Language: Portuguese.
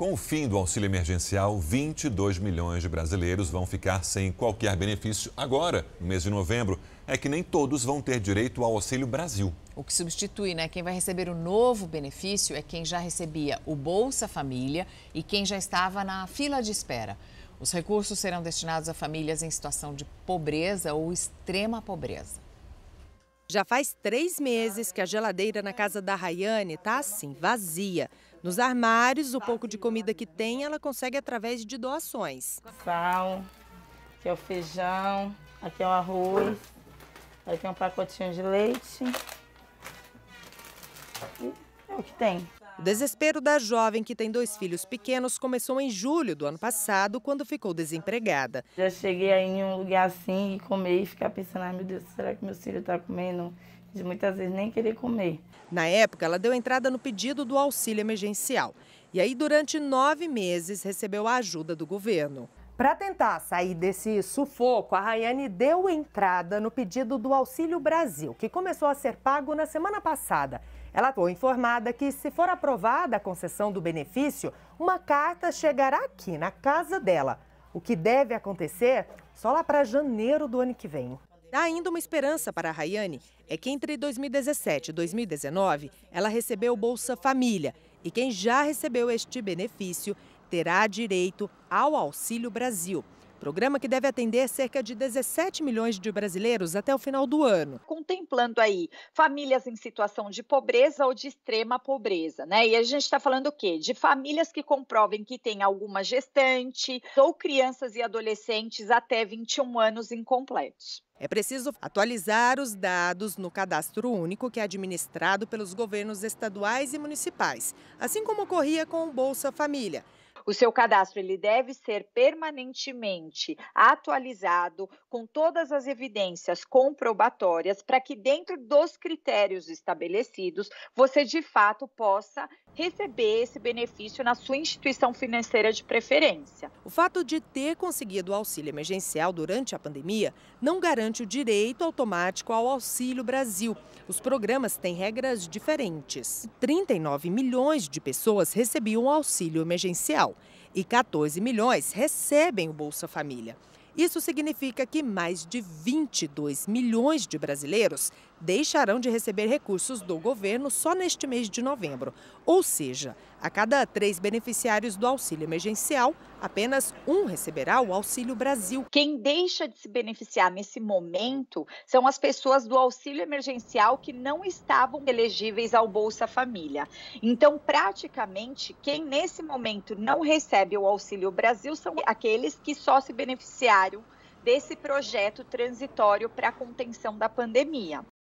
Com o fim do auxílio emergencial, 22 milhões de brasileiros vão ficar sem qualquer benefício agora, no mês de novembro. É que nem todos vão ter direito ao Auxílio Brasil. O que substitui, né? Quem vai receber o novo benefício é quem já recebia o Bolsa Família e quem já estava na fila de espera. Os recursos serão destinados a famílias em situação de pobreza ou extrema pobreza. Já faz três meses que a geladeira na casa da Rayane está assim, vazia. Nos armários, o pouco de comida que tem, ela consegue através de doações. Sal, aqui é o feijão, aqui é o arroz, aqui é um pacotinho de leite. E é o que tem. O desespero da jovem que tem dois filhos pequenos começou em julho do ano passado, quando ficou desempregada. Já cheguei aí em um lugar assim e comer e ficar pensando, ai ah, meu Deus, será que meu filho está comendo? De muitas vezes nem querer comer. Na época, ela deu entrada no pedido do auxílio emergencial. E aí, durante nove meses, recebeu a ajuda do governo. Para tentar sair desse sufoco, a Rayane deu entrada no pedido do Auxílio Brasil, que começou a ser pago na semana passada ela foi informada que, se for aprovada a concessão do benefício, uma carta chegará aqui, na casa dela. O que deve acontecer só lá para janeiro do ano que vem. Há ainda uma esperança para a Rayane é que entre 2017 e 2019 ela recebeu Bolsa Família e quem já recebeu este benefício terá direito ao Auxílio Brasil. Programa que deve atender cerca de 17 milhões de brasileiros até o final do ano. Contemplando aí famílias em situação de pobreza ou de extrema pobreza, né? E a gente está falando o quê? De famílias que comprovem que tem alguma gestante ou crianças e adolescentes até 21 anos incompletos. É preciso atualizar os dados no cadastro único que é administrado pelos governos estaduais e municipais, assim como ocorria com o Bolsa Família. O seu cadastro ele deve ser permanentemente atualizado com todas as evidências comprobatórias para que dentro dos critérios estabelecidos você de fato possa receber esse benefício na sua instituição financeira de preferência. O fato de ter conseguido o auxílio emergencial durante a pandemia não garante o direito automático ao Auxílio Brasil. Os programas têm regras diferentes. 39 milhões de pessoas recebiam auxílio emergencial e 14 milhões recebem o Bolsa Família. Isso significa que mais de 22 milhões de brasileiros deixarão de receber recursos do governo só neste mês de novembro. Ou seja, a cada três beneficiários do auxílio emergencial, apenas um receberá o Auxílio Brasil. Quem deixa de se beneficiar nesse momento são as pessoas do auxílio emergencial que não estavam elegíveis ao Bolsa Família. Então, praticamente, quem nesse momento não recebe o Auxílio Brasil são aqueles que só se beneficiaram desse projeto transitório para a contenção da pandemia.